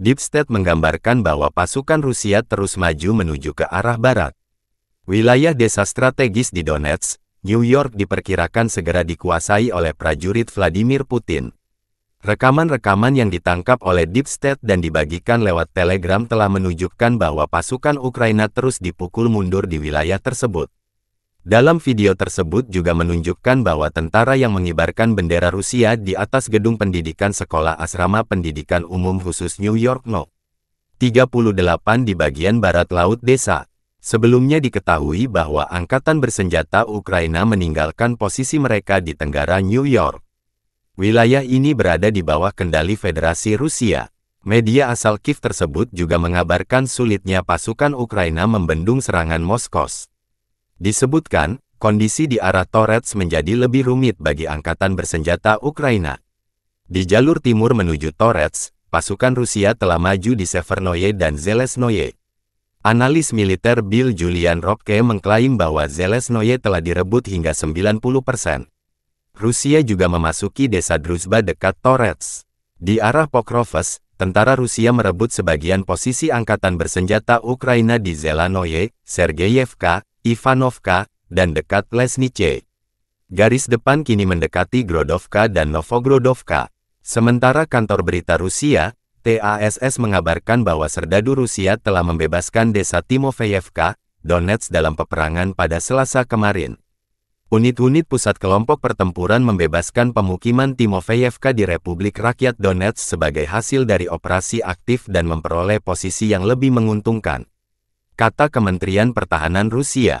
Deep State menggambarkan bahwa pasukan Rusia terus maju menuju ke arah barat. Wilayah desa strategis di Donetsk, New York diperkirakan segera dikuasai oleh prajurit Vladimir Putin. Rekaman-rekaman yang ditangkap oleh Deep State dan dibagikan lewat Telegram telah menunjukkan bahwa pasukan Ukraina terus dipukul mundur di wilayah tersebut. Dalam video tersebut juga menunjukkan bahwa tentara yang mengibarkan bendera Rusia di atas gedung pendidikan sekolah asrama pendidikan umum khusus New York No. 38 di bagian barat laut desa. Sebelumnya diketahui bahwa angkatan bersenjata Ukraina meninggalkan posisi mereka di tenggara New York. Wilayah ini berada di bawah kendali Federasi Rusia. Media asal Kiev tersebut juga mengabarkan sulitnya pasukan Ukraina membendung serangan Moskow. Disebutkan, kondisi di arah Torets menjadi lebih rumit bagi angkatan bersenjata Ukraina. Di jalur timur menuju Torets, pasukan Rusia telah maju di Severnoye dan Zelesnoye. Analis militer Bill Julian Roque mengklaim bahwa Zelesnoye telah direbut hingga 90 persen. Rusia juga memasuki desa Druzba dekat Torets. Di arah Pokrovsk, tentara Rusia merebut sebagian posisi angkatan bersenjata Ukraina di Zelanoye, Sergeyevka, Ivanovka, dan dekat Lesnice. Garis depan kini mendekati Grodovka dan Novogrodovka. Sementara kantor berita Rusia, TASS mengabarkan bahwa serdadu Rusia telah membebaskan desa Timofeyevka, Donetsk dalam peperangan pada Selasa kemarin. Unit-unit pusat kelompok pertempuran membebaskan pemukiman Timofeyevka di Republik Rakyat Donetsk sebagai hasil dari operasi aktif dan memperoleh posisi yang lebih menguntungkan kata Kementerian Pertahanan Rusia.